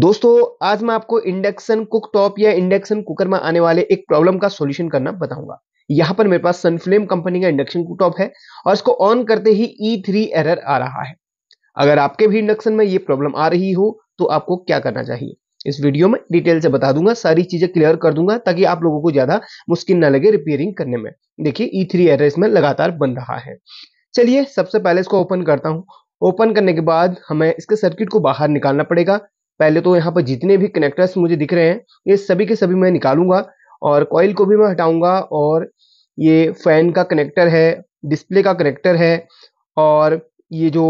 दोस्तों आज मैं आपको इंडक्शन कुक टॉप या इंडक्शन कुकर में आने वाले एक प्रॉब्लम का सॉल्यूशन करना बताऊंगा यहां पर मेरे पास सनफ्लेम कंपनी का इंडक्शन कुक टॉप है और इसको ऑन करते ही ई e थ्री एरर आ रहा है अगर आपके भी इंडक्शन में ये प्रॉब्लम आ रही हो तो आपको क्या करना चाहिए इस वीडियो में डिटेल से बता दूंगा सारी चीजें क्लियर कर दूंगा ताकि आप लोगों को ज्यादा मुश्किल ना लगे रिपेयरिंग करने में देखिए ई e थ्री एरर इसमें लगातार बन रहा है चलिए सबसे पहले इसको ओपन करता हूँ ओपन करने के बाद हमें इसके सर्किट को बाहर निकालना पड़ेगा पहले तो यहाँ पर जितने भी कनेक्टर्स मुझे दिख रहे हैं ये सभी के सभी मैं निकालूंगा और कॉइल को भी मैं हटाऊंगा और ये फैन का कनेक्टर है डिस्प्ले का कनेक्टर है और ये जो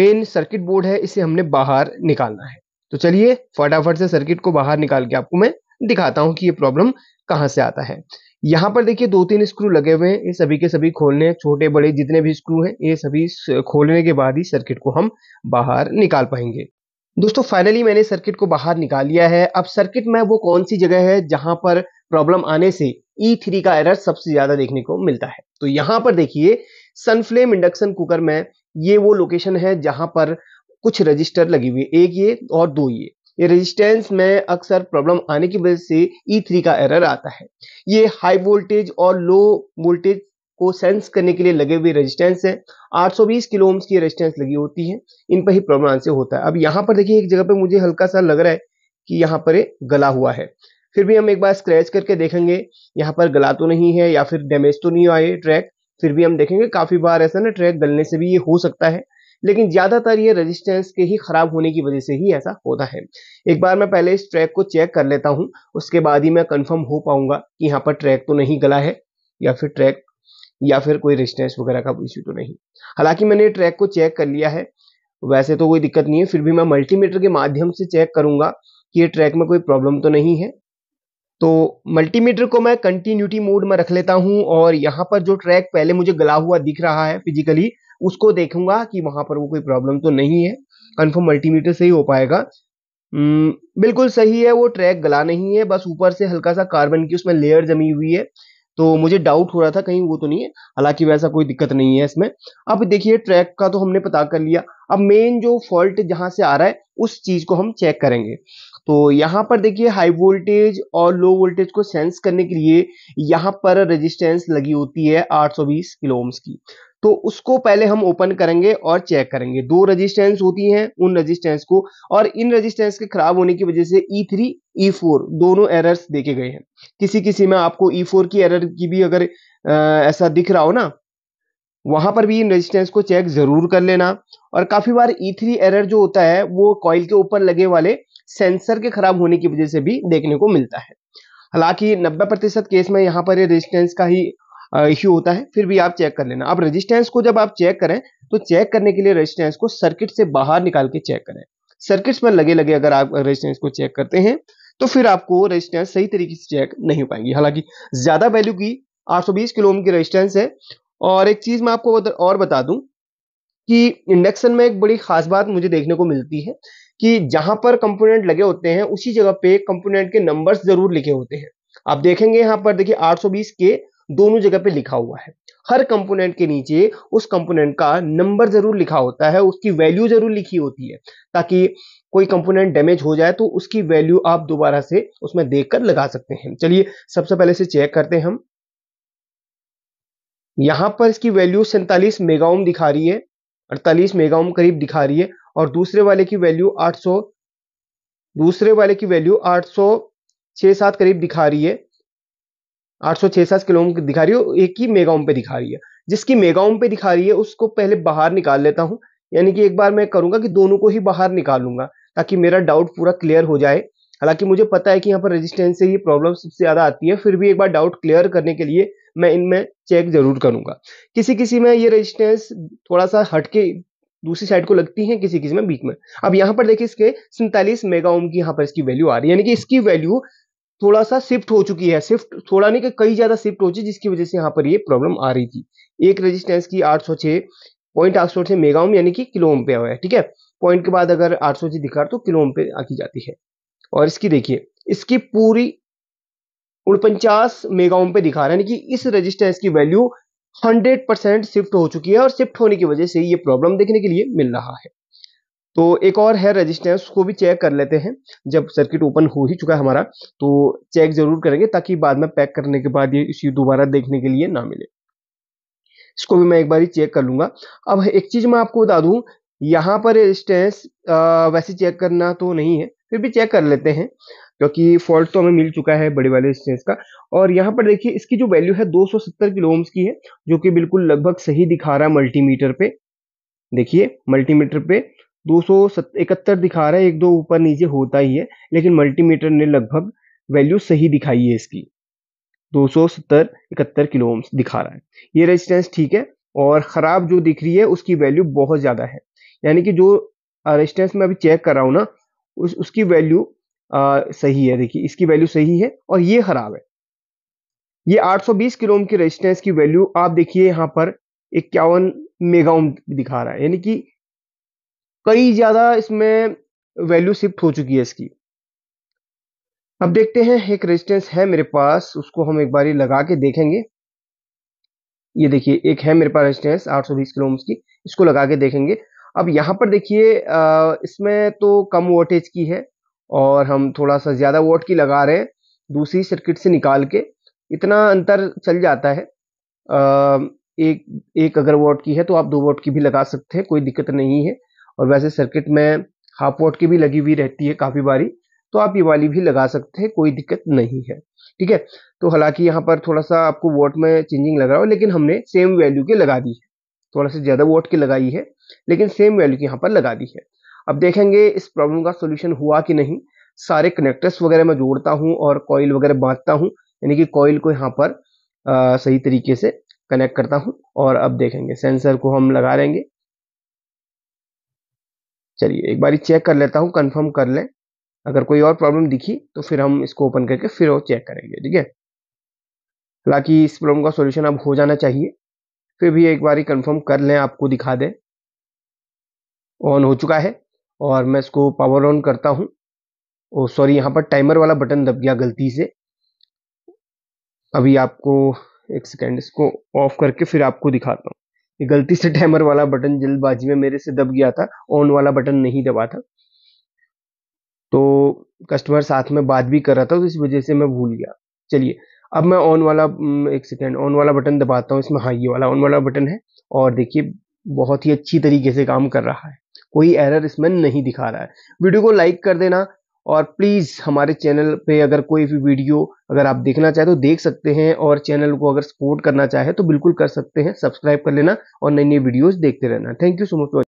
मेन सर्किट बोर्ड है इसे हमने बाहर निकालना है तो चलिए फटाफट से सर्किट को बाहर निकाल के आपको मैं दिखाता हूं कि ये प्रॉब्लम कहाँ से आता है यहाँ पर देखिए दो तीन स्क्रू लगे हुए हैं ये सभी के सभी खोलने हैं छोटे बड़े जितने भी स्क्रू हैं ये सभी खोलने के बाद ही सर्किट को हम बाहर निकाल पाएंगे दोस्तों फाइनली मैंने सर्किट को बाहर निकाल लिया है अब सर्किट में वो कौन सी जगह है जहां पर प्रॉब्लम आने से E3 का एरर सबसे ज्यादा देखने को मिलता है तो यहां पर देखिए सनफ्लेम इंडक्शन कुकर में ये वो लोकेशन है जहां पर कुछ रजिस्टर लगी हुई है एक ये और दो ये ये रेजिस्टेंस में अक्सर प्रॉब्लम आने की वजह से E3 का एरर आता है ये हाई वोल्टेज और लो वोल्टेज को सेंस करने के लिए लगे हुए रेजिस्टेंस है 820 किलो ओम्स की रेजिस्टेंस लगी होती है इन पर ही प्रॉब्लम आंसर होता है अब यहाँ पर देखिए एक जगह पे मुझे हल्का सा लग रहा है कि यहाँ पर गला हुआ है फिर भी हम एक बार स्क्रैच करके देखेंगे यहाँ पर गला तो नहीं है या फिर डैमेज तो नहीं हुआ ट्रैक फिर भी हम देखेंगे काफी बार ऐसा ना ट्रैक गलने से भी ये हो सकता है लेकिन ज़्यादातर ये रेजिस्टेंस के ही ख़राब होने की वजह से ही ऐसा होता है एक बार मैं पहले इस ट्रैक को चेक कर लेता हूँ उसके बाद ही मैं कंफर्म हो पाऊंगा कि यहाँ पर ट्रैक तो नहीं गला है या फिर ट्रैक या फिर कोई रेजिस्टेंस वगैरह का इश्यू तो नहीं हालांकि मैंने ट्रैक को चेक कर लिया है वैसे तो कोई दिक्कत नहीं है फिर भी मैं मल्टीमीटर के माध्यम से चेक करूंगा कि ये ट्रैक में कोई प्रॉब्लम तो नहीं है तो मल्टीमीटर को मैं कंटिन्यूटी मोड में रख लेता हूं और यहाँ पर जो ट्रैक पहले मुझे गला हुआ दिख रहा है फिजिकली उसको देखूंगा कि वहां पर वो कोई प्रॉब्लम तो नहीं है कन्फर्म मल्टीमीटर से ही हो पाएगा हम्म, बिल्कुल सही है वो ट्रैक गला नहीं है बस ऊपर से हल्का सा कार्बन की उसमें लेयर जमी हुई है तो मुझे डाउट हो रहा था कहीं वो तो नहीं है हालांकि वैसा कोई दिक्कत नहीं है इसमें अब देखिए ट्रैक का तो हमने पता कर लिया अब मेन जो फॉल्ट जहां से आ रहा है उस चीज को हम चेक करेंगे तो यहां पर देखिए हाई वोल्टेज और लो वोल्टेज को सेंस करने के लिए यहाँ पर रेजिस्टेंस लगी होती है 820 सौ की तो उसको पहले हम ओपन करेंगे और चेक करेंगे दो रेजिस्टेंस होती हैं उन रजिस्टेंस को और इन रजिस्टेंस के खराब होने की वजह से ई थ्री ई फोर दोनों एरर्स देखे गए हैं किसी किसी में आपको ई e फोर की एरर की भी अगर आ, ऐसा दिख रहा हो ना वहां पर भी इन रेजिस्टेंस को चेक जरूर कर लेना और काफी बार ई थ्री एरर जो होता है वो कॉइल के ऊपर लगे वाले सेंसर के खराब होने की वजह से भी देखने को मिलता है हालांकि 90 प्रतिशत केस में यहाँ पर रेजिस्टेंस का ही इश्यू होता है फिर भी आप चेक कर लेना अब रेजिस्टेंस को जब आप चेक करें तो चेक करने के लिए रेजिस्टेंस को सर्किट से बाहर निकाल के चेक करें सर्किट्स में लगे लगे अगर आप रेजिस्टेंस को चेक करते हैं तो फिर आपको रेजिस्टेंस सही तरीके से चेक नहीं हो पाएंगी हालांकि ज्यादा वैल्यू की 820 किलो ओम की रेजिस्टेंस है और एक चीज मैं आपको और बता दूं कि इंडक्शन में एक बड़ी खास बात मुझे देखने को मिलती है कि जहां पर कंपोनेंट लगे होते हैं उसी जगह पे कंपोनेंट के नंबर्स जरूर लिखे होते हैं आप देखेंगे यहां पर देखिए 820 के दोनों जगह पे लिखा हुआ है हर कंपोनेंट के नीचे उस कंपोनेंट का नंबर जरूर लिखा होता है उसकी वैल्यू जरूर लिखी होती है ताकि कोई कंपोनेंट डैमेज हो जाए तो उसकी वैल्यू आप दोबारा से उसमें देखकर लगा सकते हैं चलिए सबसे पहले से चेक करते हैं हम यहां पर इसकी वैल्यू सैंतालीस मेगाओम दिखा रही है अड़तालीस मेगाओम करीब दिखा रही है और दूसरे वाले की वैल्यू 800 दूसरे वाले की वैल्यू आठ सौ करीब दिखा रही है आठ सौ छह किलो ओम दिखा रही हो एक ही मेगा ओम पे दिखा रही है जिसकी मेगा ओम पे दिखा रही है उसको पहले बाहर निकाल लेता हूं यानी कि एक बार मैं करूंगा कि दोनों को ही बाहर निकालूंगा ताकि मेरा डाउट पूरा क्लियर हो जाए हालांकि मुझे पता है कि यहाँ पर रेजिस्टेंस से ये प्रॉब्लम सबसे ज़्यादा आती है फिर भी एक बार डाउट क्लियर करने के लिए मैं इनमें चेक जरूर करूंगा किसी किसी में ये रेजिस्टेंस थोड़ा सा हटके दूसरी साइड को लगती है किसी किसी में बीच में अब यहाँ पर देखिए इसके सैंतालीस मेगा ओम की यहाँ पर इसकी वैल्यू आ रही है यानी कि इसकी वैल्यू थोड़ा सा शिफ्ट हो चुकी है शिफ्ट थोड़ा नहीं कि कई ज़्यादा शिफ्ट हो चुकी जिसकी वजह से यहाँ पर ये प्रॉब्लम आ रही थी एक रेजिस्टेंस की आठ सौ छह पॉइंट आठ सौ छह मेगाओम यानी कि किलोम पे हुआ है ठीक है पॉइंट के बाद अगर आठ सौ छह दिखा तो किलोम पे आकी जाती है और इसकी देखिए इसकी पूरी उनपचास मेगाओम पे दिखा रहा है यानी कि इस रेजिस्टेंस की वैल्यू हंड्रेड परसेंट शिफ्ट हो चुकी है और शिफ्ट होने की वजह से ये प्रॉब्लम देखने के लिए मिल रहा है तो एक और है रेजिस्टेंस को भी चेक कर लेते हैं जब सर्किट ओपन हो ही चुका है हमारा तो चेक जरूर करेंगे ताकि बाद में पैक करने के बाद ये इश्यू दोबारा देखने के लिए ना मिले इसको भी मैं एक बार ही चेक कर लूंगा अब एक चीज़ मैं आपको बता दू यहां पर रेजिस्टेंस वैसे चेक करना तो नहीं है फिर भी चेक कर लेते हैं क्योंकि फॉल्ट तो हमें मिल चुका है बड़े वाले रेजिस्टेंस का और यहाँ पर देखिए इसकी जो वैल्यू है 270 किलो ओम्स की है जो कि बिल्कुल लगभग सही दिखा रहा है मल्टीमीटर पे देखिए मल्टीमीटर पे दो सौ इकहत्तर दिखा रहा है एक दो ऊपर नीचे होता ही है लेकिन मल्टीमीटर ने लगभग वैल्यू सही दिखाई है इसकी दो सौ सत्तर इकहत्तर किलो दिखा रहा है ये रेजिस्टेंस ठीक है और ख़राब जो दिख रही है उसकी वैल्यू बहुत ज़्यादा है यानी कि जो रेजिस्टेंस मैं अभी चेक कर रहा हूं ना उस उसकी वैल्यू आ, सही है देखिए इसकी वैल्यू सही है और ये ख़राब है ये 820 किलो किलोम की रेजिस्टेंस की वैल्यू आप देखिए यहाँ पर इक्यावन मेगा ओम दिखा रहा है यानी कि कई ज़्यादा इसमें वैल्यू शिफ्ट हो चुकी है इसकी अब देखते हैं एक रेजिस्टेंस है मेरे पास उसको हम एक बार लगा के देखेंगे ये देखिए एक है मेरे पास रेजिस्टेंस 820 किलो ओम्स की इसको लगा के देखेंगे अब यहां पर देखिए इसमें तो कम वोल्टेज की है और हम थोड़ा सा ज़्यादा वोट की लगा रहे हैं दूसरी सर्किट से निकाल के इतना अंतर चल जाता है आ, एक एक अगर वोट की है तो आप दो वोट की भी लगा सकते हैं कोई दिक्कत नहीं है और वैसे सर्किट में हाफ वोट की भी लगी हुई रहती है काफ़ी बारी तो आप ये वाली भी लगा सकते हैं कोई दिक्कत नहीं है ठीक है तो हालांकि यहाँ पर थोड़ा सा आपको वोट में चेंजिंग लग रहा हो लेकिन हमने सेम वैल्यू के लगा दी है थोड़ा सा ज़्यादा वोट की लगाई है लेकिन सेम वैल्यू की यहाँ पर लगा दी है अब देखेंगे इस प्रॉब्लम का सोल्यूशन हुआ कि नहीं सारे कनेक्टर्स वगैरह मैं जोड़ता हूँ और कॉयल वगैरह बांधता हूँ यानी कि कॉयल को यहाँ पर आ, सही तरीके से कनेक्ट करता हूँ और अब देखेंगे सेंसर को हम लगा लेंगे चलिए एक बार चेक कर लेता हूँ कन्फर्म कर लें अगर कोई और प्रॉब्लम दिखी तो फिर हम इसको ओपन करके फिर और चेक करेंगे ठीक है हालांकि इस प्रॉब्लम का सॉल्यूशन अब हो जाना चाहिए फिर भी एक बार कंफर्म कर लें आपको दिखा दें ऑन हो चुका है और मैं इसको पावर ऑन करता हूँ ओ सॉरी यहाँ पर टाइमर वाला बटन दब गया गलती से अभी आपको एक सेकेंड इसको ऑफ करके फिर आपको दिखाता हूँ गलती से टाइमर वाला बटन जल्दबाजी में मेरे से दब गया था ऑन वाला बटन नहीं दबा था तो कस्टमर साथ में बात भी कर रहा था तो इस वजह से मैं भूल गया चलिए अब मैं ऑन वाला एक सेकेंड ऑन वाला बटन दबाता हूँ इसमें हाँ ये वाला ऑन वाला बटन है और देखिए बहुत ही अच्छी तरीके से काम कर रहा है कोई एरर इसमें नहीं दिखा रहा है वीडियो को लाइक कर देना और प्लीज़ हमारे चैनल पे अगर कोई भी वीडियो अगर आप देखना चाहे तो देख सकते हैं और चैनल को अगर सपोर्ट करना चाहे तो बिल्कुल कर सकते हैं सब्सक्राइब कर लेना और नई नई वीडियोस देखते रहना थैंक यू सो मच